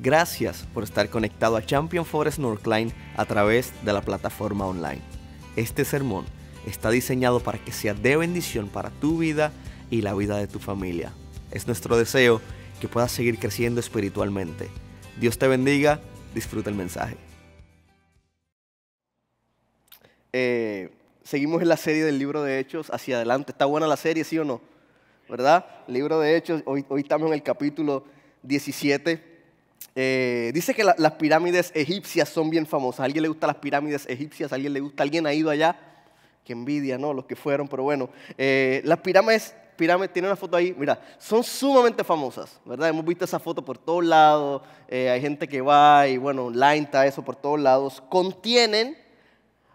Gracias por estar conectado a Champion Forest Northline a través de la plataforma online. Este sermón está diseñado para que sea de bendición para tu vida y la vida de tu familia. Es nuestro deseo que puedas seguir creciendo espiritualmente. Dios te bendiga, disfruta el mensaje. Eh, seguimos en la serie del libro de Hechos hacia adelante. ¿Está buena la serie, sí o no? ¿Verdad? Libro de Hechos, hoy, hoy estamos en el capítulo 17. Eh, dice que las pirámides egipcias son bien famosas. alguien le gustan las pirámides egipcias? alguien le gusta? ¿Alguien ha ido allá? Qué envidia, ¿no? Los que fueron, pero bueno. Eh, las pirámides, pirámides, tiene una foto ahí, mira, son sumamente famosas, ¿verdad? Hemos visto esa foto por todos lados, eh, hay gente que va y bueno, online está eso por todos lados. Contienen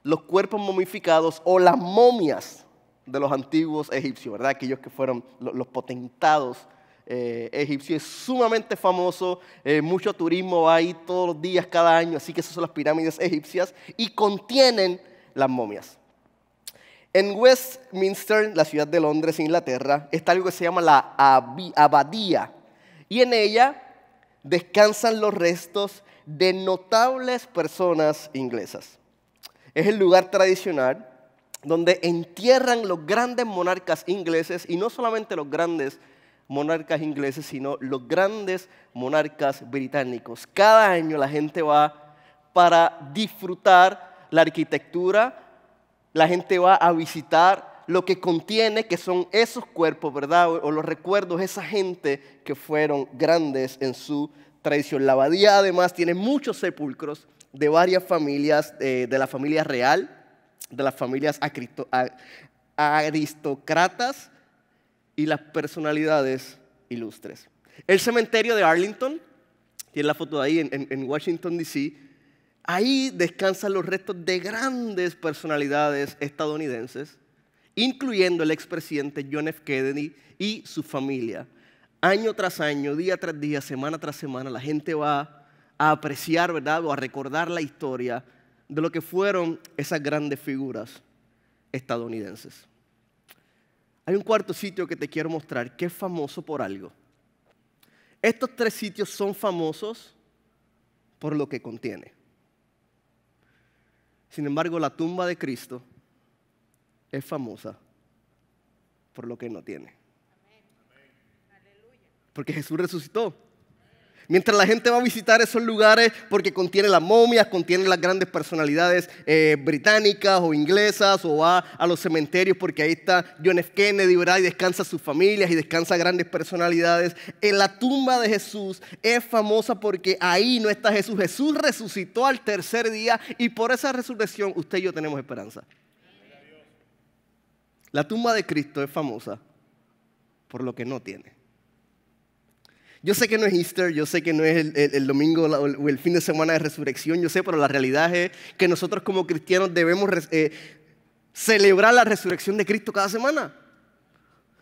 los cuerpos momificados o las momias de los antiguos egipcios, ¿verdad? Aquellos que fueron los potentados eh, egipcio, es sumamente famoso, eh, mucho turismo va ahí todos los días, cada año, así que esas son las pirámides egipcias y contienen las momias. En Westminster, la ciudad de Londres, Inglaterra, está algo que se llama la abadía y en ella descansan los restos de notables personas inglesas. Es el lugar tradicional donde entierran los grandes monarcas ingleses y no solamente los grandes monarcas ingleses, sino los grandes monarcas británicos. Cada año la gente va para disfrutar la arquitectura, la gente va a visitar lo que contiene, que son esos cuerpos, ¿verdad? O, los recuerdos, esa gente que fueron grandes en su tradición. La abadía además tiene muchos sepulcros de varias familias, eh, de la familia real, de las familias aristocratas, y las personalidades ilustres. El cementerio de Arlington, tiene la foto de ahí en, Washington, D.C., ahí descansan los restos de grandes personalidades estadounidenses, incluyendo el expresidente John F. Kennedy y su familia. Año tras año, día tras día, semana tras semana, la gente va a apreciar, ¿verdad? O a recordar la historia de lo que fueron esas grandes figuras estadounidenses. Hay un cuarto sitio que te quiero mostrar que es famoso por algo. Estos tres sitios son famosos por lo que contiene. Sin embargo, la tumba de Cristo es famosa por lo que no tiene. Porque Jesús resucitó. Mientras la gente va a visitar esos lugares porque contiene las momias, contiene las grandes personalidades eh, británicas o inglesas, o va a los cementerios porque ahí está John F. Kennedy, ¿verdad? Y descansa sus familias y descansa grandes personalidades. En la tumba de Jesús es famosa porque ahí no está Jesús. Jesús resucitó al tercer día y por esa resurrección usted y yo tenemos esperanza. La tumba de Cristo es famosa por lo que no tiene. Yo sé que no es Easter, yo sé que no es el, domingo o el, fin de semana de resurrección, yo sé, pero la realidad es que nosotros como cristianos debemos eh, celebrar la resurrección de Cristo cada semana.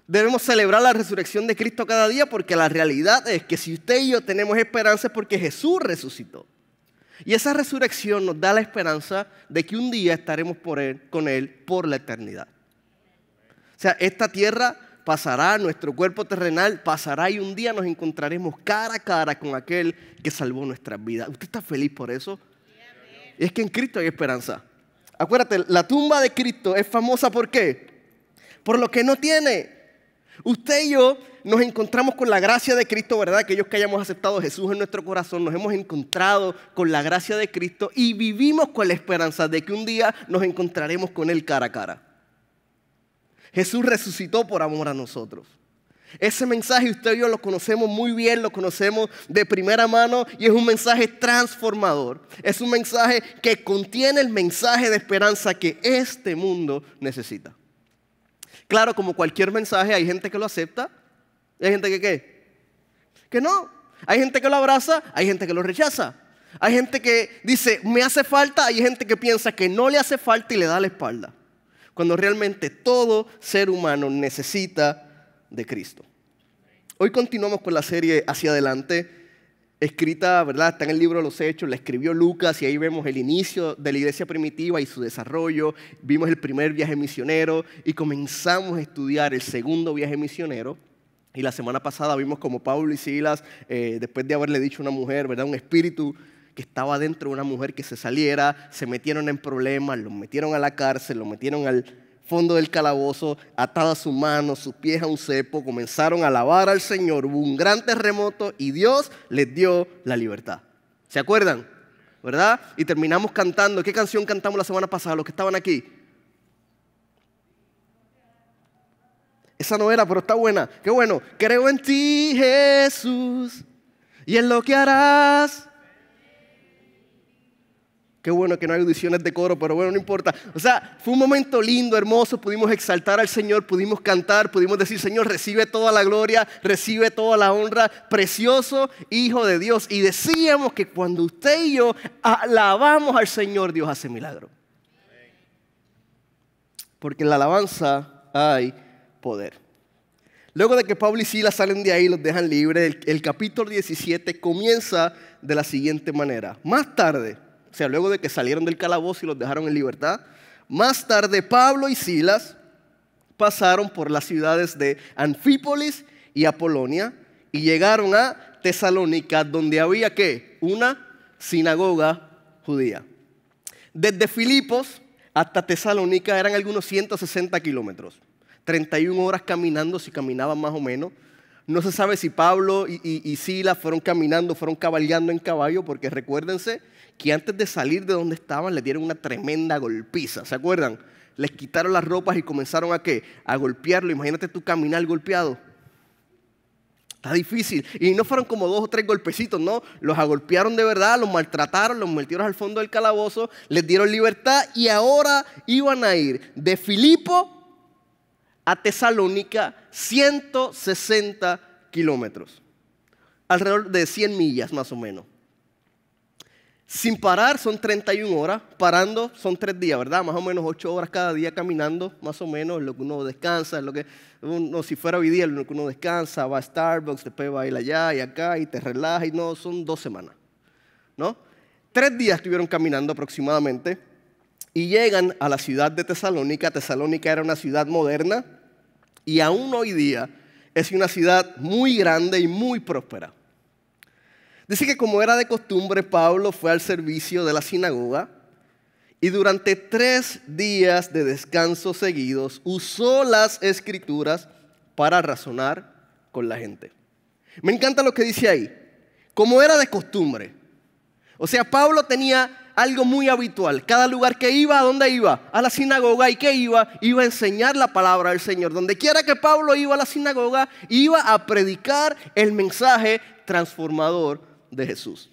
Debemos celebrar la resurrección de Cristo cada día porque la realidad es que si usted y yo tenemos esperanza es porque Jesús resucitó. Y esa resurrección nos da la esperanza de que un día estaremos por él, con Él por la eternidad. O sea, esta tierra pasará, nuestro cuerpo terrenal pasará y un día nos encontraremos cara a cara con aquel que salvó nuestras vidas. ¿Usted está feliz por eso? es que en Cristo hay esperanza. Acuérdate, la tumba de Cristo es famosa por qué? Por lo que no tiene. Usted y yo nos encontramos con la gracia de Cristo, ¿verdad? Que ellos que hayamos aceptado Jesús en nuestro corazón, nos hemos encontrado con la gracia de Cristo y vivimos con la esperanza de que un día nos encontraremos con Él cara a cara. Jesús resucitó por amor a nosotros. Ese mensaje usted y yo lo conocemos muy bien, lo conocemos de primera mano y es un mensaje transformador. Es un mensaje que contiene el mensaje de esperanza que este mundo necesita. Claro, como cualquier mensaje, hay gente que lo acepta y hay gente que qué? Que no. Hay gente que lo abraza, hay gente que lo rechaza. Hay gente que dice, me hace falta, hay gente que piensa que no le hace falta y le da la espalda cuando realmente todo ser humano necesita de Cristo. Hoy continuamos con la serie Hacia Adelante, escrita, ¿verdad? Está en el libro de los Hechos, la escribió Lucas y ahí vemos el inicio de la iglesia primitiva y su desarrollo, vimos el primer viaje misionero y comenzamos a estudiar el segundo viaje misionero. Y la semana pasada vimos como Pablo y Silas, eh, después de haberle dicho a una mujer, ¿verdad? Un espíritu que estaba dentro de una mujer que se saliera, se metieron en problemas, los metieron a la cárcel, lo metieron al fondo del calabozo, atadas sus manos, sus pies a un cepo, comenzaron a alabar al Señor, hubo un gran terremoto y Dios les dio la libertad. ¿Se acuerdan? ¿Verdad? Y terminamos cantando. ¿Qué canción cantamos la semana pasada? Los que estaban aquí. Esa no era, pero está buena. Qué bueno. Creo en ti, Jesús, y en lo que harás. Qué bueno que no hay audiciones de coro, pero bueno, no importa. O sea, fue un momento lindo, hermoso, pudimos exaltar al Señor, pudimos cantar, pudimos decir, Señor, recibe toda la gloria, recibe toda la honra, precioso Hijo de Dios. Y decíamos que cuando usted y yo alabamos al Señor, Dios hace milagro. Porque en la alabanza hay poder. Luego de que Pablo y Silas salen de ahí, y los dejan libres, el capítulo 17 comienza de la siguiente manera. Más tarde o sea, luego de que salieron del calabozo y los dejaron en libertad, más tarde Pablo y Silas pasaron por las ciudades de Anfípolis y Apolonia y llegaron a Tesalónica, donde había ¿qué? una sinagoga judía. Desde Filipos hasta Tesalónica eran algunos 160 kilómetros, 31 horas caminando si caminaban más o menos. No se sabe si Pablo y, y, Silas fueron caminando, fueron cabalgando en caballo, porque recuérdense que antes de salir de donde estaban le dieron una tremenda golpiza, ¿se acuerdan? Les quitaron las ropas y comenzaron a qué? A golpearlo. Imagínate tú caminar golpeado. Está difícil. Y no fueron como dos o tres golpecitos, no. Los agolpearon de verdad, los maltrataron, los metieron al fondo del calabozo, les dieron libertad y ahora iban a ir de Filipo a Tesalónica 160 kilómetros, alrededor de 100 millas más o menos. Sin parar son 31 horas, parando son 3 días, ¿verdad? Más o menos 8 horas cada día caminando, más o menos, lo que uno descansa, lo que uno, si fuera hoy día, lo que uno descansa, va a Starbucks, después va a ir allá y acá y te relaja y no, son dos semanas, ¿no? Tres días estuvieron caminando aproximadamente y llegan a la ciudad de Tesalónica. Tesalónica era una ciudad moderna, y aún hoy día es una ciudad muy grande y muy próspera. Dice que como era de costumbre, Pablo fue al servicio de la sinagoga y durante tres días de descanso seguidos usó las escrituras para razonar con la gente. Me encanta lo que dice ahí, como era de costumbre. O sea, Pablo tenía algo muy habitual. Cada lugar que iba, ¿a dónde iba? A la sinagoga. ¿Y qué iba? Iba a enseñar la palabra del Señor. Donde quiera que Pablo iba a la sinagoga, iba a predicar el mensaje transformador de Jesús.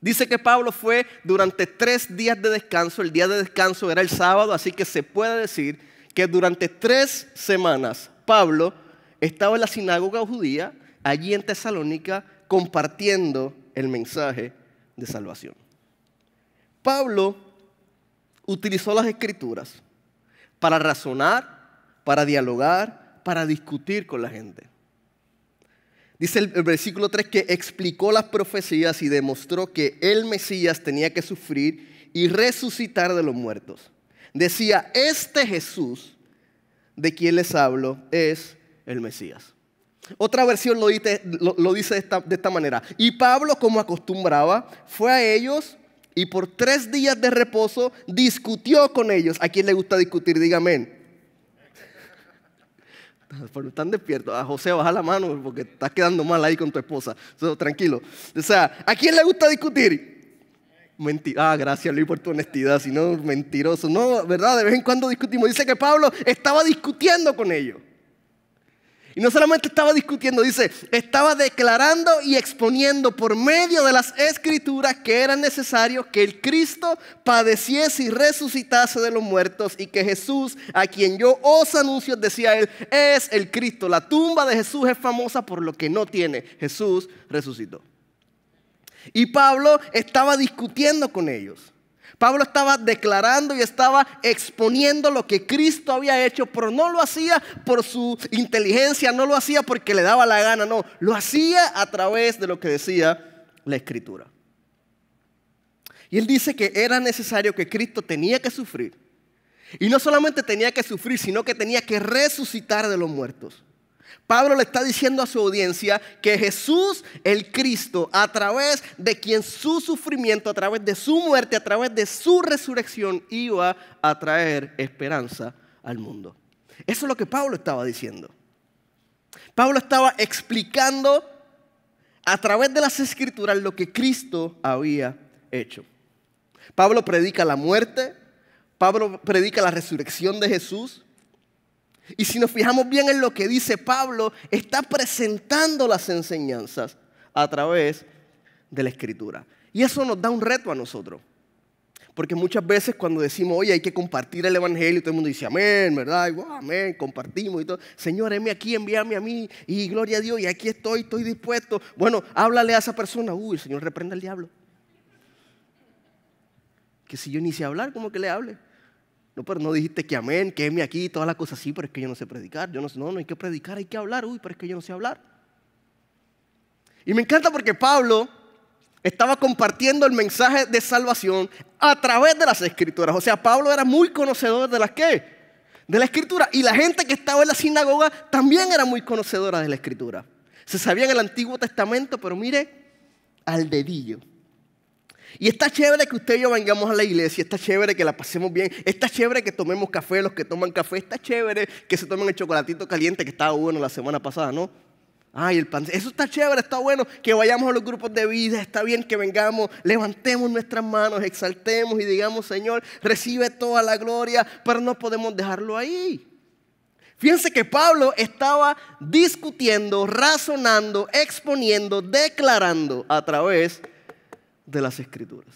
Dice que Pablo fue durante tres días de descanso. El día de descanso era el sábado, así que se puede decir que durante tres semanas Pablo estaba en la sinagoga judía, allí en Tesalónica, compartiendo el mensaje de salvación. Pablo utilizó las escrituras para razonar, para dialogar, para discutir con la gente. Dice el, versículo 3 que explicó las profecías y demostró que el Mesías tenía que sufrir y resucitar de los muertos. Decía, este Jesús de quien les hablo es el Mesías. Otra versión lo dice, de esta manera. Y Pablo, como acostumbraba, fue a ellos y por tres días de reposo discutió con ellos. ¿A quién le gusta discutir? Dígame. Están despiertos. A José, baja la mano porque estás quedando mal ahí con tu esposa. tranquilo. O sea, ¿a quién le gusta discutir? Mentira. Ah, gracias Luis por tu honestidad. Si no, mentiroso. No, ¿verdad? De vez en cuando discutimos. Dice que Pablo estaba discutiendo con ellos. Y no solamente estaba discutiendo, dice, estaba declarando y exponiendo por medio de las escrituras que era necesario que el Cristo padeciese y resucitase de los muertos y que Jesús, a quien yo os anuncio, decía él, es el Cristo. La tumba de Jesús es famosa por lo que no tiene. Jesús resucitó. Y Pablo estaba discutiendo con ellos. Pablo estaba declarando y estaba exponiendo lo que Cristo había hecho, pero no lo hacía por su inteligencia, no lo hacía porque le daba la gana, no, lo hacía a través de lo que decía la Escritura. Y él dice que era necesario que Cristo tenía que sufrir. Y no solamente tenía que sufrir, sino que tenía que resucitar de los muertos. Pablo le está diciendo a su audiencia que Jesús, el Cristo, a través de quien su sufrimiento, a través de su muerte, a través de su resurrección, iba a traer esperanza al mundo. Eso es lo que Pablo estaba diciendo. Pablo estaba explicando a través de las escrituras lo que Cristo había hecho. Pablo predica la muerte, Pablo predica la resurrección de Jesús, y si nos fijamos bien en lo que dice Pablo, está presentando las enseñanzas a través de la escritura. Y eso nos da un reto a nosotros. Porque muchas veces cuando decimos, oye, hay que compartir el Evangelio, todo el mundo dice, amén, ¿verdad? Y, amén, compartimos y todo. Señor, heme aquí, envíame a mí y gloria a Dios, y aquí estoy, estoy dispuesto. Bueno, háblale a esa persona, uy, Señor reprenda al diablo. Que si yo ni a hablar, ¿cómo que le hable? No, pero no dijiste que amén, que me aquí, todas las cosas así, pero es que yo no sé predicar. Yo no sé, no, no hay que predicar, hay que hablar. Uy, pero es que yo no sé hablar. Y me encanta porque Pablo estaba compartiendo el mensaje de salvación a través de las escrituras. O sea, Pablo era muy conocedor de las qué? De la escritura. Y la gente que estaba en la sinagoga también era muy conocedora de la escritura. Se en el Antiguo Testamento, pero mire, al dedillo. Y está chévere que usted y yo vengamos a la iglesia, está chévere que la pasemos bien, está chévere que tomemos café, los que toman café, está chévere que se tomen el chocolatito caliente que estaba bueno la semana pasada, ¿no? Ay, el pan, eso está chévere, está bueno, que vayamos a los grupos de vida, está bien que vengamos, levantemos nuestras manos, exaltemos y digamos, Señor, recibe toda la gloria, pero no podemos dejarlo ahí. Fíjense que Pablo estaba discutiendo, razonando, exponiendo, declarando a través de las Escrituras.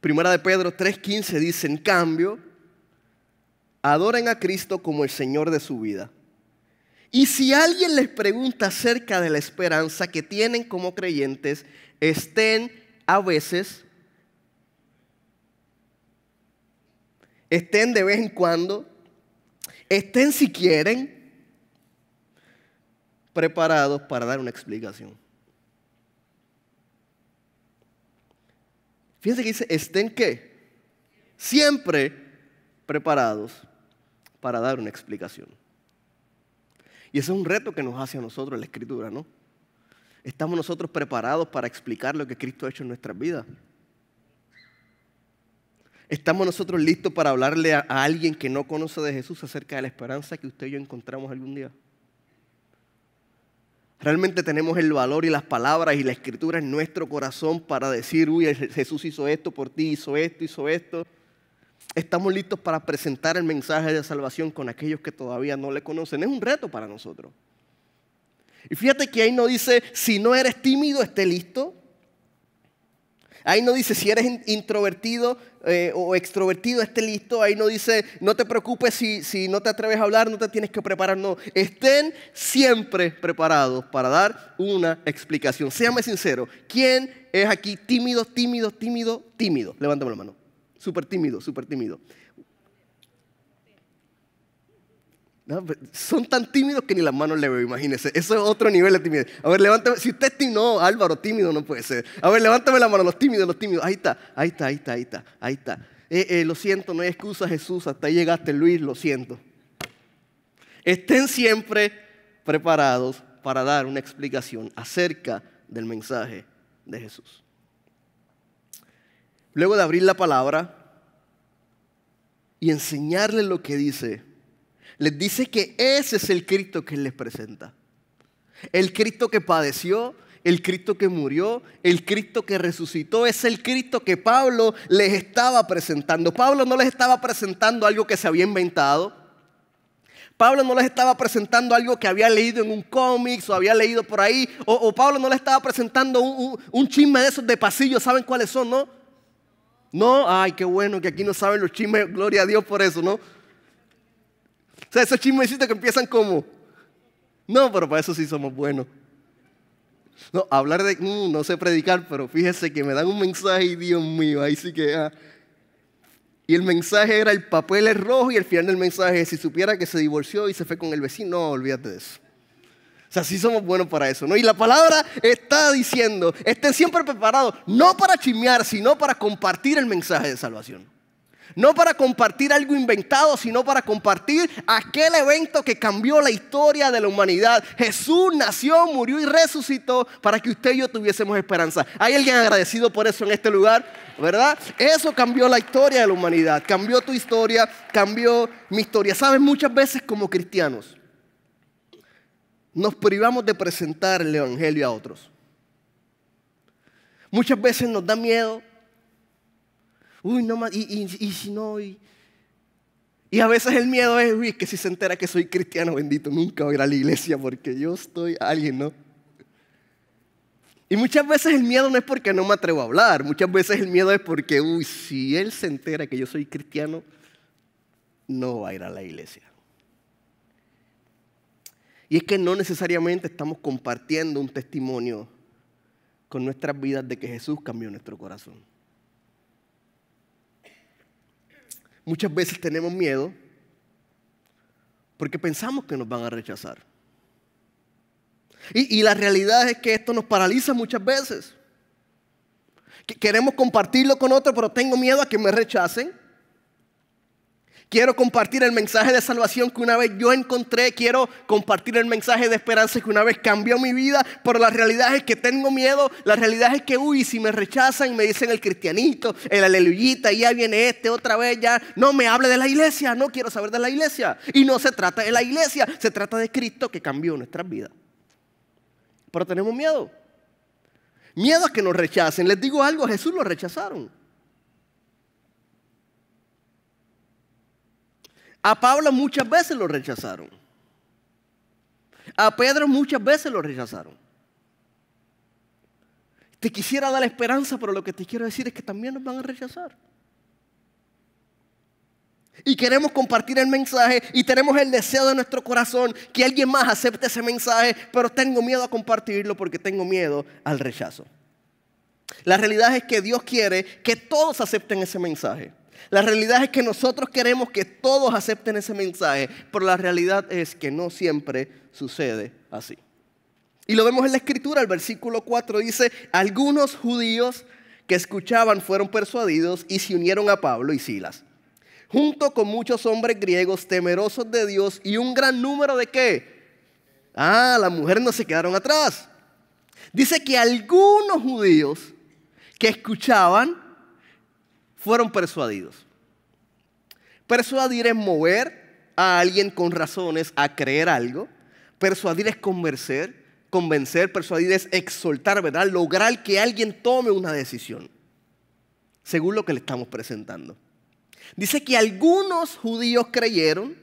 Primera de Pedro 3:15 dice, en cambio, adoren a Cristo como el Señor de su vida. Y si alguien les pregunta acerca de la esperanza que tienen como creyentes, estén a veces, estén de vez en cuando, estén si quieren, preparados para dar una explicación. Fíjense que dice, estén qué? Siempre preparados para dar una explicación. Y ese es un reto que nos hace a nosotros la escritura, ¿no? ¿Estamos nosotros preparados para explicar lo que Cristo ha hecho en nuestras vidas? ¿Estamos nosotros listos para hablarle a, alguien que no conoce de Jesús acerca de la esperanza que usted y yo encontramos algún día? Realmente tenemos el valor y las palabras y la escritura en nuestro corazón para decir, uy, Jesús hizo esto por ti, hizo esto, hizo esto. Estamos listos para presentar el mensaje de salvación con aquellos que todavía no le conocen. Es un reto para nosotros. Y fíjate que ahí no dice, si no eres tímido, esté listo. Ahí no dice si eres introvertido eh, o extrovertido, esté listo. Ahí no dice no te preocupes si, si no te atreves a hablar, no te tienes que preparar. No, estén siempre preparados para dar una explicación. Séame sincero, ¿quién es aquí tímido, tímido, tímido, tímido? Levántame la mano. Súper tímido, súper tímido. Pues, son tan tímidos que ni las manos le veo, imagínense. Eso es otro nivel de timidez. A ver, levántame. Si usted es tímido, no, Álvaro, tímido no puede ser. A ver, levántame la mano, los tímidos, los tímidos. Ahí está, ahí está, ahí está, ahí está. Ahí está. Eh, eh, lo siento, no hay excusa, Jesús. Hasta ahí llegaste, Luis, lo siento. Estén siempre preparados para dar una explicación acerca del mensaje de Jesús. Luego de abrir la palabra y enseñarle lo que dice les dice que ese es el Cristo que Él les presenta. El Cristo que padeció, el Cristo que murió, el Cristo que resucitó, es el Cristo que Pablo les estaba presentando. Pablo no les estaba presentando algo que se había inventado. Pablo no les estaba presentando algo que había leído en un cómic o había leído por ahí. O, Pablo no les estaba presentando un, un, chisme de esos de pasillo. ¿Saben cuáles son, no? No, ay, qué bueno que aquí no saben los chismes. Gloria a Dios por eso, ¿no? O sea, esos chismecitos que empiezan como, no, pero para eso sí somos buenos. No, hablar de, mm, no sé predicar, pero fíjese que me dan un mensaje y Dios mío, ahí sí que... Ah". Y el mensaje era el papel es rojo y el final del mensaje es si supiera que se divorció y se fue con el vecino, no, olvídate de eso. O sea, sí somos buenos para eso, ¿no? Y la palabra está diciendo, estén siempre preparados, no para chismear, sino para compartir el mensaje de salvación. No para compartir algo inventado, sino para compartir aquel evento que cambió la historia de la humanidad. Jesús nació, murió y resucitó para que usted y yo tuviésemos esperanza. ¿Hay alguien agradecido por eso en este lugar? ¿Verdad? Eso cambió la historia de la humanidad. Cambió tu historia, cambió mi historia. Sabes, muchas veces como cristianos nos privamos de presentar el Evangelio a otros. Muchas veces nos da miedo uy, no más, y, y, si no, y, a veces el miedo es, uy, que si se entera que soy cristiano, bendito, nunca va a ir a la iglesia porque yo estoy alguien, ¿no? Y muchas veces el miedo no es porque no me atrevo a hablar, muchas veces el miedo es porque, uy, si él se entera que yo soy cristiano, no va a ir a la iglesia. Y es que no necesariamente estamos compartiendo un testimonio con nuestras vidas de que Jesús cambió nuestro corazón. Muchas veces tenemos miedo porque pensamos que nos van a rechazar. Y, la realidad es que esto nos paraliza muchas veces. queremos compartirlo con otros, pero tengo miedo a que me rechacen. Quiero compartir el mensaje de salvación que una vez yo encontré. Quiero compartir el mensaje de esperanza que una vez cambió mi vida. Pero la realidad es que tengo miedo. La realidad es que, uy, si me rechazan y me dicen el cristianito, el aleluyita, y ya viene este otra vez, ya no me hable de la iglesia. No quiero saber de la iglesia. Y no se trata de la iglesia, se trata de Cristo que cambió nuestras vidas. Pero tenemos miedo. Miedo a que nos rechacen. Les digo algo, Jesús lo rechazaron. A Pablo muchas veces lo rechazaron. A Pedro muchas veces lo rechazaron. Te quisiera dar esperanza, pero lo que te quiero decir es que también nos van a rechazar. Y queremos compartir el mensaje y tenemos el deseo de nuestro corazón que alguien más acepte ese mensaje, pero tengo miedo a compartirlo porque tengo miedo al rechazo. La realidad es que Dios quiere que todos acepten ese mensaje. La realidad es que nosotros queremos que todos acepten ese mensaje, pero la realidad es que no siempre sucede así. Y lo vemos en la escritura, el versículo 4 dice, algunos judíos que escuchaban fueron persuadidos y se unieron a Pablo y Silas, junto con muchos hombres griegos temerosos de Dios y un gran número de qué? Ah, las mujeres no se quedaron atrás. Dice que algunos judíos que escuchaban fueron persuadidos. Persuadir es mover a alguien con razones a creer algo. Persuadir es convencer. Convencer, persuadir es exhortar, ¿verdad? Lograr que alguien tome una decisión, según lo que le estamos presentando. Dice que algunos judíos creyeron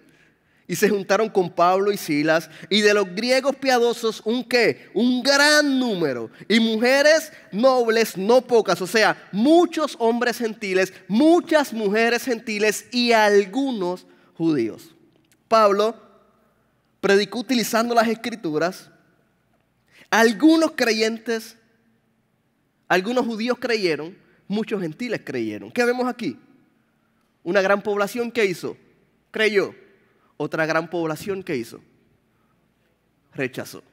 y se juntaron con Pablo y Silas, y de los griegos piadosos un qué, un gran número, y mujeres nobles, no pocas, o sea, muchos hombres gentiles, muchas mujeres gentiles y algunos judíos. Pablo predicó utilizando las escrituras, algunos creyentes, algunos judíos creyeron, muchos gentiles creyeron. ¿Qué vemos aquí? Una gran población que hizo, creyó otra gran población que hizo, rechazó.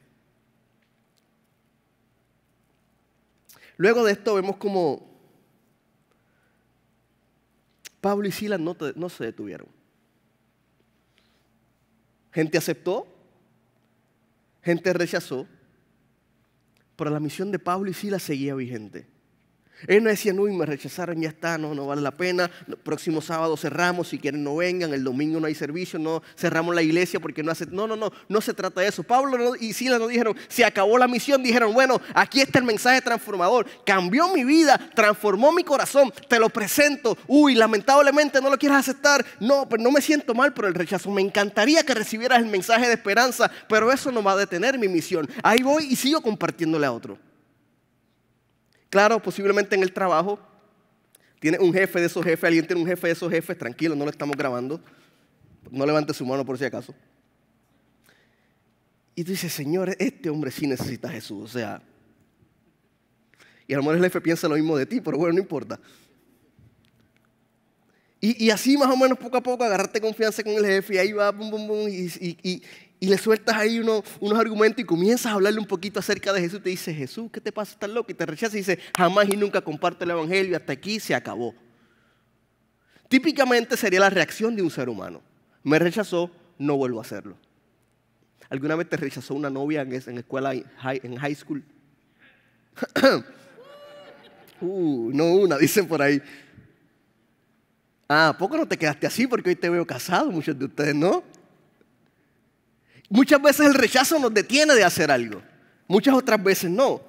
Luego de esto vemos como Pablo y Silas no, no, se detuvieron. Gente aceptó, gente rechazó, pero la misión de Pablo y Silas seguía vigente. Él no decía, uy, me rechazaron, ya está, no, no vale la pena. próximo sábado cerramos, si quieren no vengan, el domingo no hay servicio, no cerramos la iglesia porque no hace. No, no, no, no se trata de eso. Pablo y Sila nos dijeron, se acabó la misión, dijeron, bueno, aquí está el mensaje transformador, cambió mi vida, transformó mi corazón, te lo presento. Uy, lamentablemente no lo quieres aceptar. No, pero pues no me siento mal por el rechazo. Me encantaría que recibieras el mensaje de esperanza, pero eso no va a detener mi misión. Ahí voy y sigo compartiéndole a otro. Claro, posiblemente en el trabajo tiene un jefe de esos jefes, alguien tiene un jefe de esos jefes, tranquilo, no lo estamos grabando. No levante su mano por si acaso. Y tú dices, Señor, este hombre sí necesita Jesús. O sea, y a lo mejor el jefe piensa lo mismo de ti, pero bueno, no importa. Y, así más o menos poco a poco agarrarte confianza con el jefe y ahí va, bum, bum, bum, y, y le sueltas ahí unos argumentos y comienzas a hablarle un poquito acerca de Jesús. Te dice, Jesús, ¿qué te pasa? Estás loco. Y te rechaza y dice, jamás y nunca comparto el Evangelio. Hasta aquí se acabó. Típicamente sería la reacción de un ser humano. Me rechazó, no vuelvo a hacerlo. ¿Alguna vez te rechazó una novia en, escuela, en high school? uh, no una, dicen por ahí. Ah, poco no te quedaste así? Porque hoy te veo casado, muchos de ustedes, ¿no? Muchas veces el rechazo nos detiene de hacer algo, muchas otras veces no.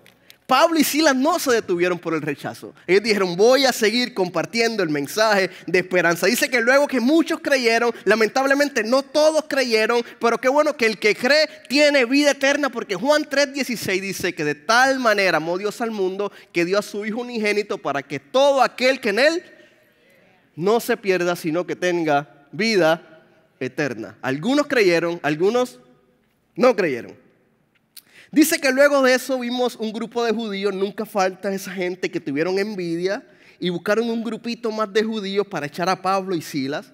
Pablo y Silas no se detuvieron por el rechazo. Ellos dijeron, voy a seguir compartiendo el mensaje de esperanza. Dice que luego que muchos creyeron, lamentablemente no todos creyeron, pero qué bueno que el que cree tiene vida eterna, porque Juan 3:16 dice que de tal manera amó Dios al mundo que dio a su Hijo unigénito para que todo aquel que en él no se pierda, sino que tenga vida eterna. Algunos creyeron, algunos no creyeron. Dice que luego de eso vimos un grupo de judíos, nunca falta esa gente que tuvieron envidia y buscaron un grupito más de judíos para echar a Pablo y Silas.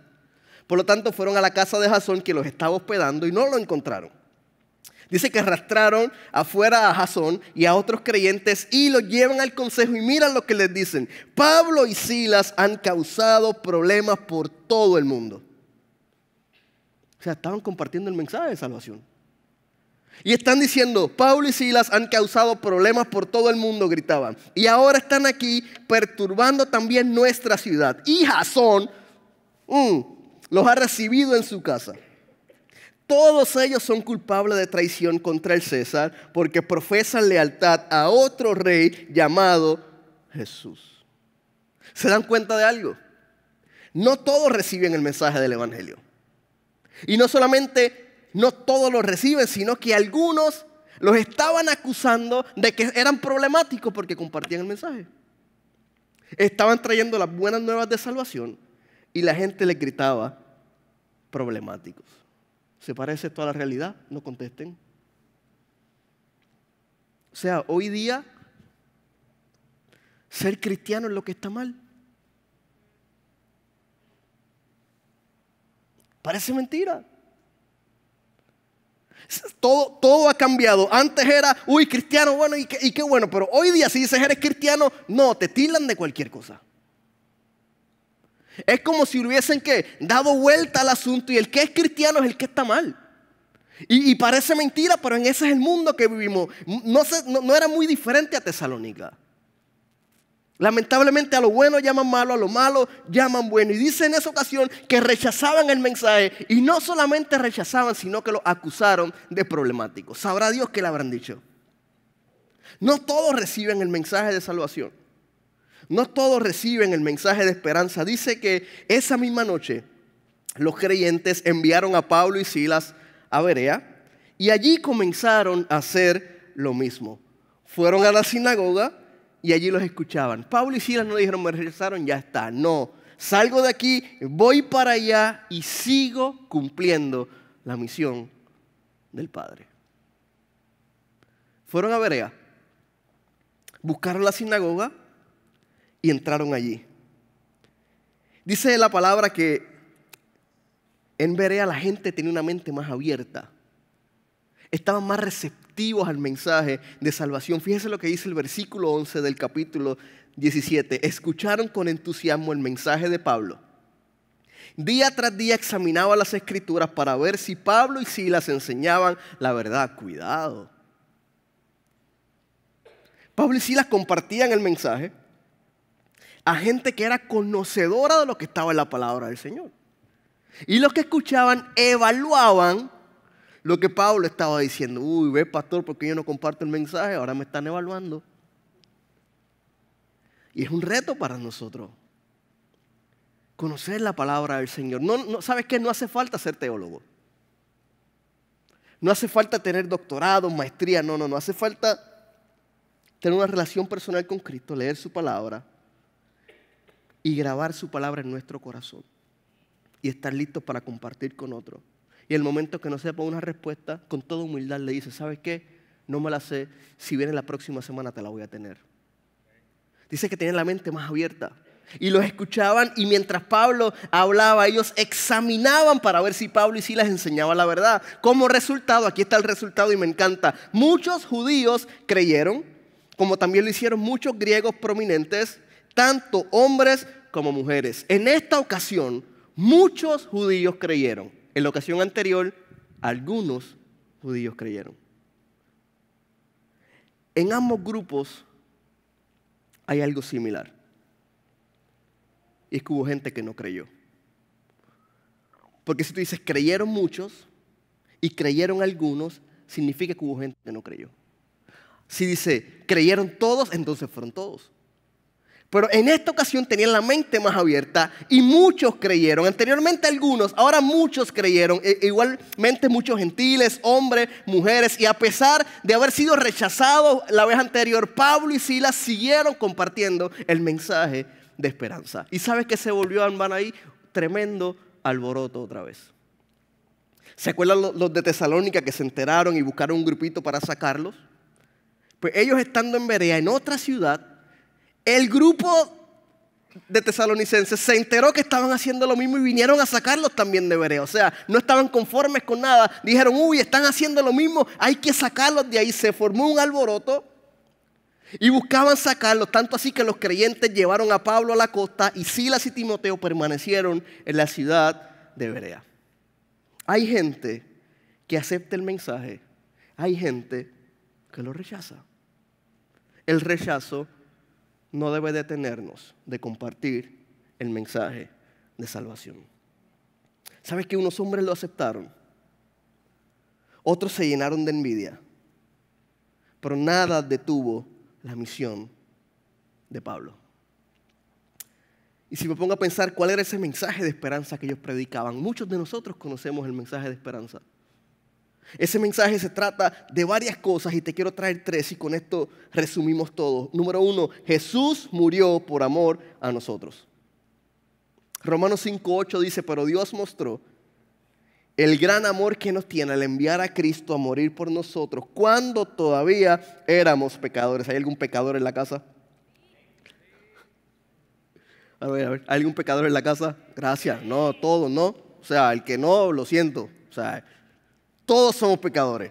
Por lo tanto, fueron a la casa de Jasón que los estaba hospedando y no lo encontraron. Dice que arrastraron afuera a Jasón y a otros creyentes y los llevan al consejo y miran lo que les dicen. Pablo y Silas han causado problemas por todo el mundo. O sea, estaban compartiendo el mensaje de salvación. Y están diciendo, Pablo y Silas han causado problemas por todo el mundo, gritaban. Y ahora están aquí perturbando también nuestra ciudad. Y Jason mm, los ha recibido en su casa. Todos ellos son culpables de traición contra el César porque profesan lealtad a otro rey llamado Jesús. ¿Se dan cuenta de algo? No todos reciben el mensaje del Evangelio. Y no solamente no todos los reciben, sino que algunos los estaban acusando de que eran problemáticos porque compartían el mensaje. Estaban trayendo las buenas nuevas de salvación y la gente les gritaba problemáticos. ¿Se parece esto a la realidad? No contesten. O sea, hoy día ser cristiano es lo que está mal. Parece mentira. Todo, todo ha cambiado. Antes era, uy, cristiano, bueno, y qué, bueno. Pero hoy día, si dices eres cristiano, no, te tilan de cualquier cosa. Es como si hubiesen que dado vuelta al asunto y el que es cristiano es el que está mal. Y, parece mentira, pero en ese es el mundo que vivimos. no era muy diferente a Tesalónica. Lamentablemente a lo bueno llaman malo, a lo malo llaman bueno. Y dice en esa ocasión que rechazaban el mensaje y no solamente rechazaban, sino que lo acusaron de problemático. Sabrá Dios qué le habrán dicho. No todos reciben el mensaje de salvación. No todos reciben el mensaje de esperanza. Dice que esa misma noche los creyentes enviaron a Pablo y Silas a Berea y allí comenzaron a hacer lo mismo. Fueron a la sinagoga y allí los escuchaban. Pablo y Silas no dijeron, me regresaron, ya está. No, salgo de aquí, voy para allá y sigo cumpliendo la misión del Padre. Fueron a Berea, buscaron la sinagoga y entraron allí. Dice la palabra que en Berea la gente tenía una mente más abierta estaban más receptivos al mensaje de salvación. Fíjese lo que dice el versículo 11 del capítulo 17. Escucharon con entusiasmo el mensaje de Pablo. Día tras día examinaba las escrituras para ver si Pablo y Silas enseñaban la verdad. Cuidado. Pablo y Silas compartían el mensaje a gente que era conocedora de lo que estaba en la palabra del Señor. Y los que escuchaban evaluaban lo que Pablo estaba diciendo, uy, ve pastor, porque yo no comparto el mensaje, ahora me están evaluando. Y es un reto para nosotros. Conocer la palabra del Señor. No, ¿Sabes qué? No hace falta ser teólogo. No hace falta tener doctorado, maestría, no, no, no. Hace falta tener una relación personal con Cristo, leer su palabra y grabar su palabra en nuestro corazón y estar listos para compartir con otros. Y el momento que no sepa una respuesta, con toda humildad le dice, ¿sabes qué? No me la sé, si viene la próxima semana te la voy a tener. Dice que tenía la mente más abierta. Y los escuchaban y mientras Pablo hablaba, ellos examinaban para ver si Pablo y les enseñaba la verdad. Como resultado, aquí está el resultado y me encanta. Muchos judíos creyeron, como también lo hicieron muchos griegos prominentes, tanto hombres como mujeres. En esta ocasión, muchos judíos creyeron en la ocasión anterior, algunos judíos creyeron. En ambos grupos hay algo similar. Y es que hubo gente que no creyó. Porque si tú dices creyeron muchos y creyeron algunos, significa que hubo gente que no creyó. Si dice creyeron todos, entonces fueron todos. Pero en esta ocasión tenían la mente más abierta y muchos creyeron. Anteriormente algunos, ahora muchos creyeron. E, igualmente muchos gentiles, hombres, mujeres. Y a pesar de haber sido rechazados la vez anterior, Pablo y Silas siguieron compartiendo el mensaje de esperanza. ¿Y sabes que se volvió a armar ahí? Tremendo alboroto otra vez. ¿Se acuerdan los de Tesalónica que se enteraron y buscaron un grupito para sacarlos? Pues ellos estando en Berea, en otra ciudad, el grupo de tesalonicenses se enteró que estaban haciendo lo mismo y vinieron a sacarlos también de Berea. O sea, no estaban conformes con nada. Dijeron, uy, están haciendo lo mismo, hay que sacarlos de ahí. Se formó un alboroto y buscaban sacarlos, tanto así que los creyentes llevaron a Pablo a la costa y Silas y Timoteo permanecieron en la ciudad de Berea. Hay gente que acepta el mensaje, hay gente que lo rechaza. El rechazo no debe detenernos de compartir el mensaje de salvación. ¿Sabes que unos hombres lo aceptaron? Otros se llenaron de envidia, pero nada detuvo la misión de Pablo. Y si me pongo a pensar cuál era ese mensaje de esperanza que ellos predicaban, muchos de nosotros conocemos el mensaje de esperanza. Ese mensaje se trata de varias cosas y te quiero traer tres y con esto resumimos todo. Número uno, Jesús murió por amor a nosotros. Romanos 5.8 dice, pero Dios mostró el gran amor que nos tiene al enviar a Cristo a morir por nosotros cuando todavía éramos pecadores. ¿Hay algún pecador en la casa? A ver, a ver, ¿hay algún pecador en la casa? Gracias. No, todos, ¿no? O sea, el que no, lo siento. O sea, todos somos pecadores.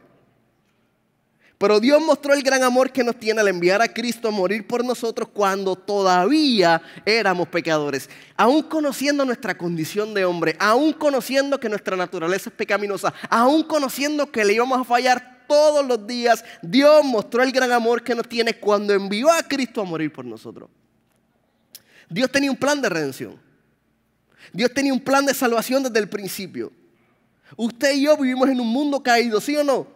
Pero Dios mostró el gran amor que nos tiene al enviar a Cristo a morir por nosotros cuando todavía éramos pecadores. Aún conociendo nuestra condición de hombre, aún conociendo que nuestra naturaleza es pecaminosa, aún conociendo que le íbamos a fallar todos los días, Dios mostró el gran amor que nos tiene cuando envió a Cristo a morir por nosotros. Dios tenía un plan de redención. Dios tenía un plan de salvación desde el principio. Usted y yo vivimos en un mundo caído, ¿sí o no?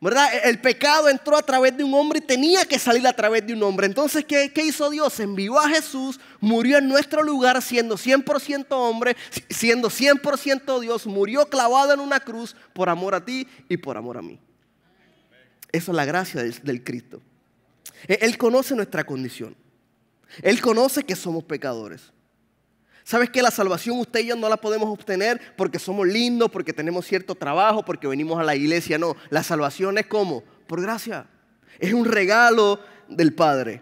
¿Verdad? E-, el pecado entró a través de un hombre y tenía que salir a través de un hombre. Entonces, ¿qué, hizo Dios? Envió a Jesús, murió en nuestro lugar siendo 100% hombre, siendo 100% Dios, murió clavado en una cruz por amor a ti y por amor a mí. Eso es la gracia del Cristo. E-, Él conoce nuestra condición. Él conoce que somos pecadores. ¿Sabes que la salvación usted y yo no la podemos obtener porque somos lindos, porque tenemos cierto trabajo, porque venimos a la iglesia? No, la salvación es como, por gracia. Es un regalo del Padre.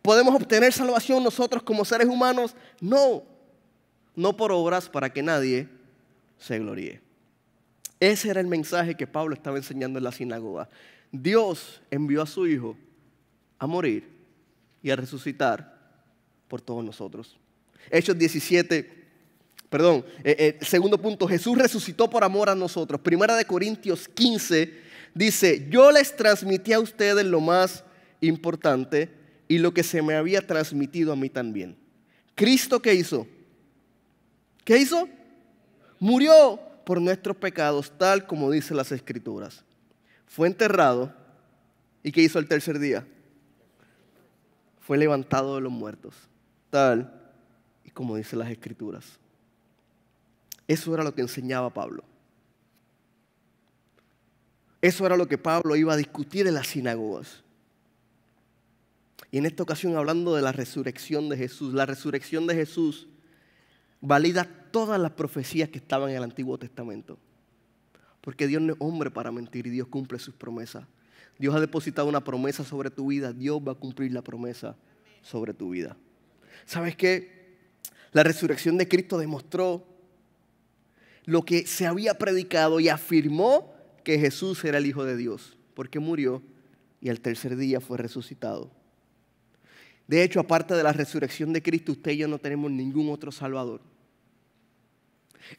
¿Podemos obtener salvación nosotros como seres humanos? No, no por obras para que nadie se gloríe. Ese era el mensaje que Pablo estaba enseñando en la sinagoga. Dios envió a su Hijo a morir y a resucitar por todos nosotros. Hechos 17, perdón, eh, eh, segundo punto, Jesús resucitó por amor a nosotros. Primera de Corintios 15 dice, yo les transmití a ustedes lo más importante y lo que se me había transmitido a mí también. Cristo qué hizo? ¿Qué hizo? Murió por nuestros pecados, tal como dicen las escrituras. Fue enterrado y ¿qué hizo el tercer día? Fue levantado de los muertos, tal como dicen las escrituras. Eso era lo que enseñaba Pablo. Eso era lo que Pablo iba a discutir en las sinagogas. Y en esta ocasión hablando de la resurrección de Jesús. La resurrección de Jesús valida todas las profecías que estaban en el Antiguo Testamento. Porque Dios no es hombre para mentir y Dios cumple sus promesas. Dios ha depositado una promesa sobre tu vida. Dios va a cumplir la promesa sobre tu vida. ¿Sabes qué? La resurrección de Cristo demostró lo que se había predicado y afirmó que Jesús era el Hijo de Dios, porque murió y al tercer día fue resucitado. De hecho, aparte de la resurrección de Cristo, usted y yo no tenemos ningún otro Salvador.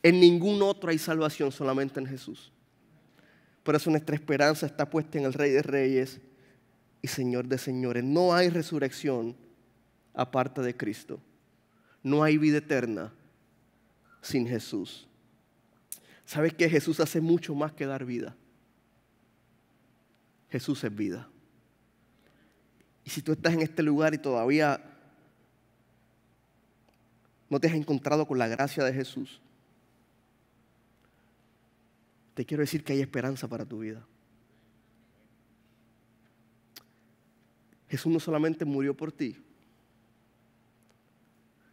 En ningún otro hay salvación, solamente en Jesús. Por eso nuestra esperanza está puesta en el Rey de Reyes y Señor de Señores. No hay resurrección aparte de Cristo. No hay vida eterna sin Jesús. ¿Sabes que Jesús hace mucho más que dar vida? Jesús es vida. Y si tú estás en este lugar y todavía no te has encontrado con la gracia de Jesús, te quiero decir que hay esperanza para tu vida. Jesús no solamente murió por ti,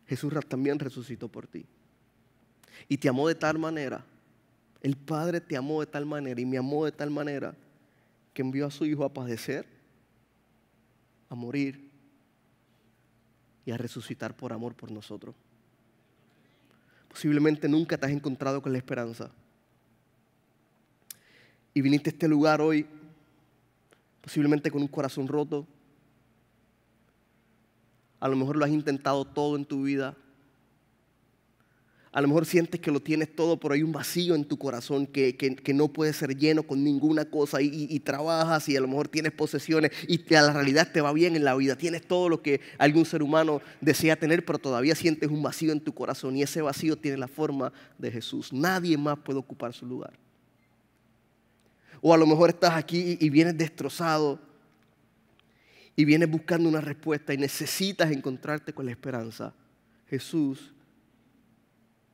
Jesús también resucitó por ti. Y te amó de tal manera. El Padre te amó de tal manera y me amó de tal manera que envió a su Hijo a padecer, a morir y a resucitar por amor por nosotros. Posiblemente nunca te has encontrado con la esperanza. Y viniste a este lugar hoy posiblemente con un corazón roto, a lo mejor lo has intentado todo en tu vida. A lo mejor sientes que lo tienes todo, pero hay un vacío en tu corazón que, no puede ser lleno con ninguna cosa y, trabajas y a lo mejor tienes posesiones y a la realidad te va bien en la vida. Tienes todo lo que algún ser humano desea tener, pero todavía sientes un vacío en tu corazón y ese vacío tiene la forma de Jesús. Nadie más puede ocupar su lugar. O a lo mejor estás aquí y vienes destrozado y vienes buscando una respuesta y necesitas encontrarte con la esperanza, Jesús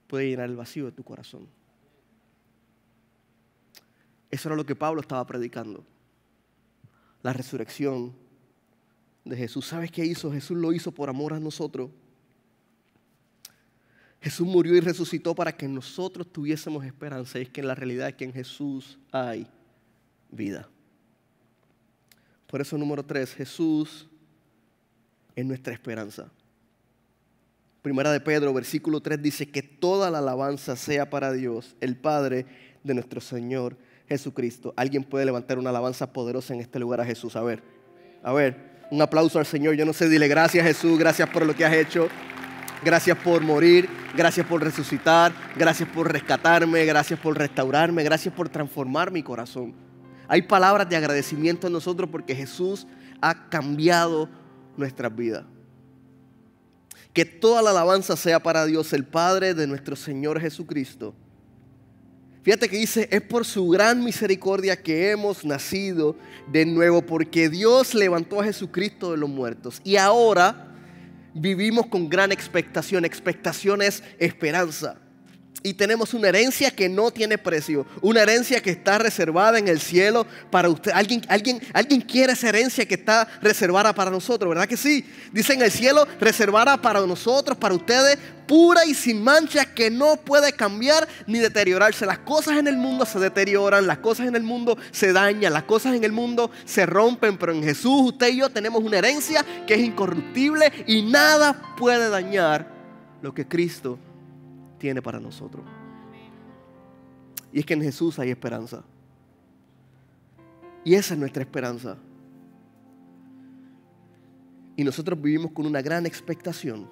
puede llenar el vacío de tu corazón. Eso era lo que Pablo estaba predicando. La resurrección de Jesús. ¿Sabes qué hizo? Jesús lo hizo por amor a nosotros. Jesús murió y resucitó para que nosotros tuviésemos esperanza. Y es que en la realidad es que en Jesús hay vida. Por eso número tres, Jesús es nuestra esperanza. Primera de Pedro, versículo 3 dice que toda la alabanza sea para Dios, el Padre de nuestro Señor Jesucristo. ¿Alguien puede levantar una alabanza poderosa en este lugar a Jesús? A ver, a ver, un aplauso al Señor. Yo no sé, dile gracias Jesús, gracias por lo que has hecho. Gracias por morir, gracias por resucitar, gracias por rescatarme, gracias por restaurarme, gracias por transformar mi corazón. Hay palabras de agradecimiento en nosotros porque Jesús ha cambiado nuestras vidas. Que toda la alabanza sea para Dios, el Padre de nuestro Señor Jesucristo. Fíjate que dice, es por su gran misericordia que hemos nacido de nuevo, porque Dios levantó a Jesucristo de los muertos. Y ahora vivimos con gran expectación. Expectación es esperanza. Y tenemos una herencia que no tiene precio, una herencia que está reservada en el cielo para usted. ¿Alguien, alguien, alguien quiere esa herencia que está reservada para nosotros, ¿verdad que sí? Dice en el cielo, reservada para nosotros, para ustedes, pura y sin mancha, que no puede cambiar ni deteriorarse. Las cosas en el mundo se deterioran, las cosas en el mundo se dañan, las cosas en el mundo se rompen, pero en Jesús usted y yo tenemos una herencia que es incorruptible y nada puede dañar lo que Cristo tiene para nosotros. Y es que en Jesús hay esperanza. Y esa es nuestra esperanza. Y nosotros vivimos con una gran expectación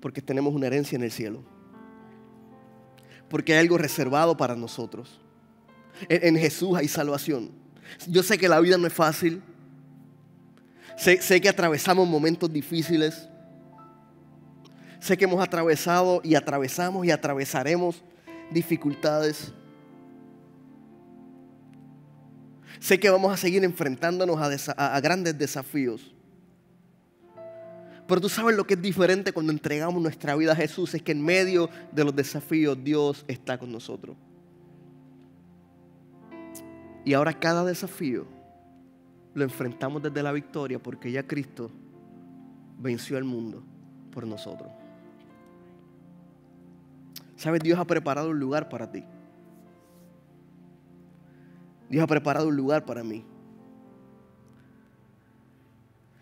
porque tenemos una herencia en el cielo. Porque hay algo reservado para nosotros. En, Jesús hay salvación. Yo sé que la vida no es fácil. Sé, sé que atravesamos momentos difíciles. Sé que hemos atravesado y atravesamos y atravesaremos dificultades. Sé que vamos a seguir enfrentándonos a, grandes desafíos. Pero tú sabes lo que es diferente cuando entregamos nuestra vida a Jesús, es que en medio de los desafíos Dios está con nosotros. Y ahora cada desafío lo enfrentamos desde la victoria porque ya Cristo venció al mundo por nosotros. Sabes, Dios ha preparado un lugar para ti. Dios ha preparado un lugar para mí.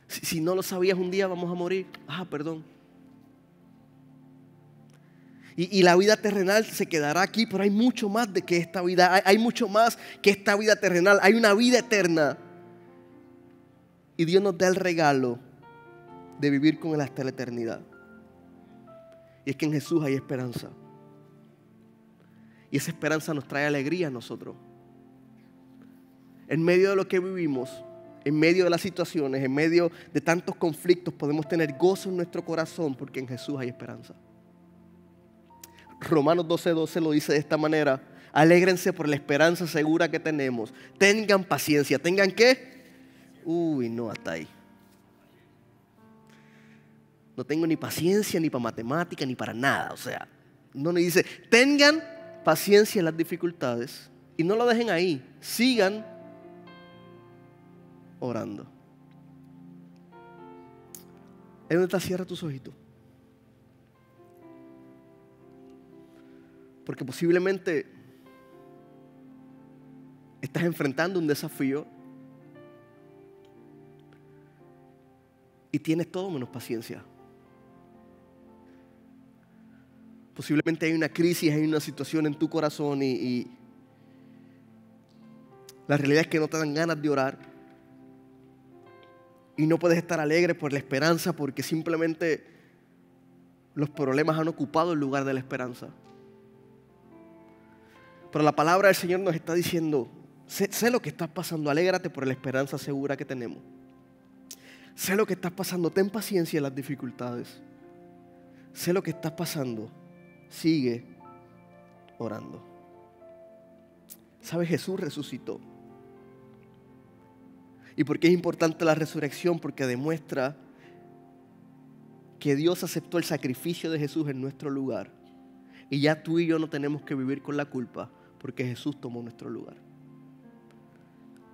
Si, no lo sabías un día vamos a morir. Ah, perdón. Y, la vida terrenal se quedará aquí, pero hay mucho más de que esta vida. Hay, hay mucho más que esta vida terrenal. Hay una vida eterna. Y Dios nos da el regalo de vivir con Él hasta la eternidad. Y es que en Jesús hay esperanza. Y esa esperanza nos trae alegría a nosotros. En medio de lo que vivimos, en medio de las situaciones, en medio de tantos conflictos, podemos tener gozo en nuestro corazón porque en Jesús hay esperanza. Romanos 12:12 lo dice de esta manera. Alégrense por la esperanza segura que tenemos. Tengan paciencia. ¿Tengan qué? Uy, no, hasta ahí. No tengo ni paciencia ni para matemática ni para nada. O sea, no me dice, tengan paciencia en las dificultades y no lo dejen ahí, sigan orando. Es donde está, cierra tus ojitos. Porque posiblemente estás enfrentando un desafío y tienes todo menos paciencia. Posiblemente hay una crisis, hay una situación en tu corazón y, la realidad es que no te dan ganas de orar. Y no puedes estar alegre por la esperanza porque simplemente los problemas han ocupado el lugar de la esperanza. Pero la palabra del Señor nos está diciendo, sé, sé lo que estás pasando, alégrate por la esperanza segura que tenemos. Sé lo que estás pasando, ten paciencia en las dificultades. Sé lo que estás pasando sigue orando. ¿Sabes? Jesús resucitó. ¿Y por qué es importante la resurrección? Porque demuestra que Dios aceptó el sacrificio de Jesús en nuestro lugar. Y ya tú y yo no tenemos que vivir con la culpa porque Jesús tomó nuestro lugar.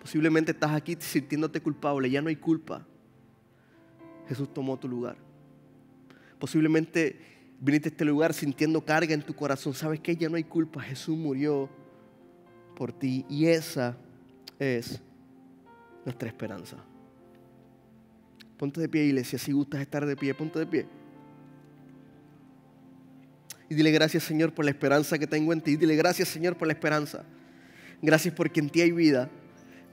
Posiblemente estás aquí sintiéndote culpable, ya no hay culpa. Jesús tomó tu lugar. Posiblemente viniste a este lugar sintiendo carga en tu corazón, sabes que ya no hay culpa, Jesús murió por ti y esa es nuestra esperanza. Ponte de pie, iglesia, si gustas estar de pie, ponte de pie. Y dile gracias, Señor, por la esperanza que tengo en ti. Dile gracias, Señor, por la esperanza. Gracias porque en ti hay vida.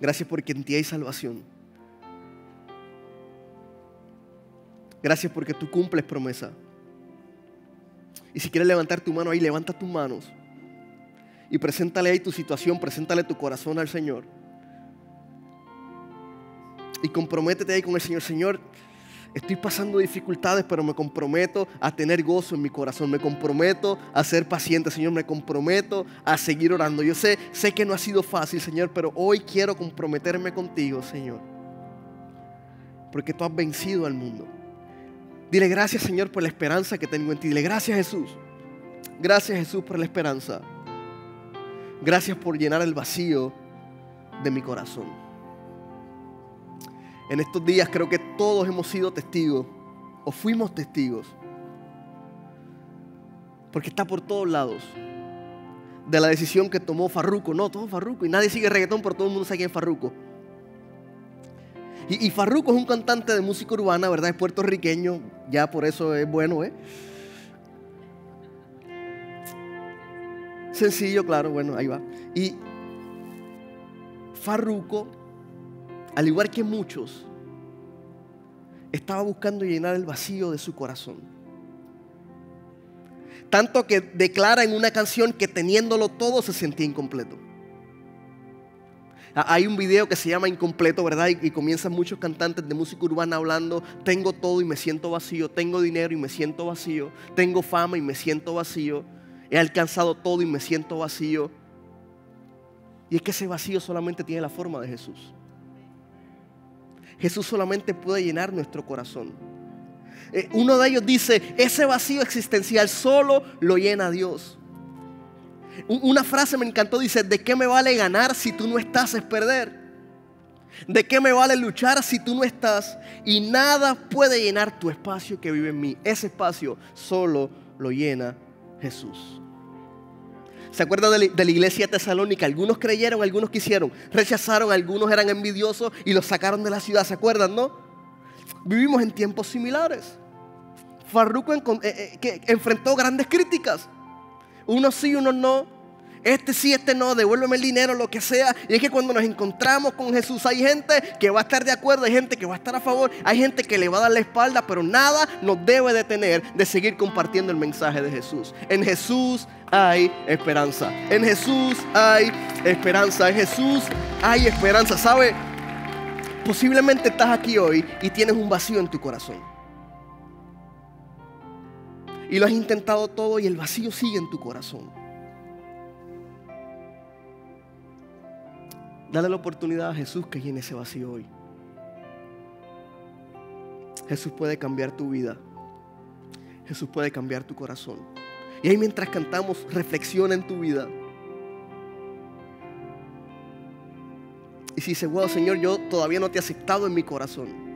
Gracias porque en ti hay salvación. Gracias porque tú cumples promesa. Y si quieres levantar tu mano ahí, levanta tus manos. Y preséntale ahí tu situación, preséntale tu corazón al Señor. Y comprométete ahí con el Señor. Señor, estoy pasando dificultades, pero me comprometo a tener gozo en mi corazón. Me comprometo a ser paciente, Señor. Me comprometo a seguir orando. Yo sé, sé que no ha sido fácil, Señor, pero hoy quiero comprometerme contigo, Señor. Porque tú has vencido al mundo. Dile gracias Señor por la esperanza que tengo en ti. Dile gracias Jesús. Gracias Jesús por la esperanza. Gracias por llenar el vacío de mi corazón. En estos días creo que todos hemos sido testigos o fuimos testigos. Porque está por todos lados. De la decisión que tomó Farruco. No, todo Farruco. Y nadie sigue reggaetón, pero todo el mundo sabe quién es Farruco. Y, Farruko es un cantante de música urbana, ¿verdad? Es puertorriqueño, ya por eso es bueno, ¿eh? Sencillo, claro, bueno, ahí va. Y Farruko, al igual que muchos, estaba buscando llenar el vacío de su corazón. Tanto que declara en una canción que teniéndolo todo se sentía incompleto. Ah, hay un video que se llama Incompleto, ¿verdad? Y, comienzan muchos cantantes de música urbana hablando, tengo todo y me siento vacío, tengo dinero y me siento vacío, tengo fama y me siento vacío, he alcanzado todo y me siento vacío. Y es que ese vacío solamente tiene la forma de Jesús. Jesús solamente puede llenar nuestro corazón. Eh, uno de ellos dice, ese vacío existencial solo lo llena Dios. Una frase me encantó, dice, ¿de qué me vale ganar si tú no estás es perder? ¿De qué me vale luchar si tú no estás? Y nada puede llenar tu espacio que vive en mí. Ese espacio solo lo llena Jesús. ¿Se acuerdan de la iglesia tesalónica? Algunos creyeron, algunos quisieron, rechazaron, algunos eran envidiosos y los sacaron de la ciudad. ¿Se acuerdan, no? Vivimos en tiempos similares. Farruko eh, eh, enfrentó grandes críticas. Uno sí, uno no, este sí, este no, devuélveme el dinero, lo que sea. Y es que cuando nos encontramos con Jesús hay gente que va a estar de acuerdo, hay gente que va a estar a favor, hay gente que le va a dar la espalda, pero nada nos debe detener de seguir compartiendo el mensaje de Jesús. En Jesús hay esperanza. En Jesús hay esperanza. En Jesús hay esperanza. ¿Sabe? Posiblemente estás aquí hoy y tienes un vacío en tu corazón y lo has intentado todo y el vacío sigue en tu corazón. Dale la oportunidad a Jesús que llene ese vacío hoy. Jesús puede cambiar tu vida. Jesús puede cambiar tu corazón. Y ahí mientras cantamos, reflexiona en tu vida. Y si dices, wow, Señor, yo todavía no te he aceptado en mi corazón.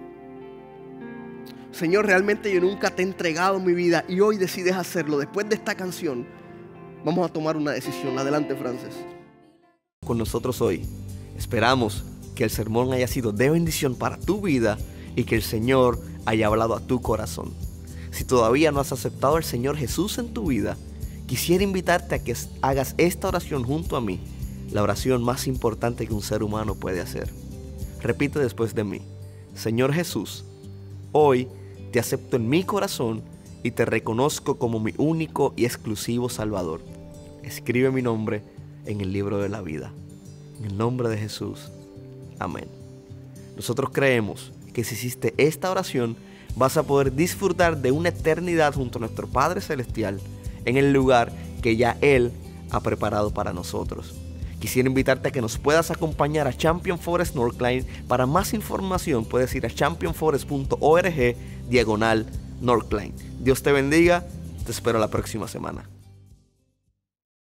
Señor, realmente yo nunca te he entregado mi vida y hoy decides hacerlo. Después de esta canción, vamos a tomar una decisión. Adelante, Frances. Con nosotros hoy, esperamos que el sermón haya sido de bendición para tu vida y que el Señor haya hablado a tu corazón. Si todavía no has aceptado al Señor Jesús en tu vida, quisiera invitarte a que hagas esta oración junto a mí, la oración más importante que un ser humano puede hacer. Repite después de mí, Señor Jesús, hoy te acepto en mi corazón y te reconozco como mi único y exclusivo Salvador. Escribe mi nombre en el libro de la vida. En el nombre de Jesús. Amén. Nosotros creemos que si hiciste esta oración, vas a poder disfrutar de una eternidad junto a nuestro Padre Celestial en el lugar que ya Él ha preparado para nosotros. Quisiera invitarte a que nos puedas acompañar a Champion Forest Northline. Para más información puedes ir a championforest.org diagonal Northline. Dios te bendiga, te espero la próxima semana.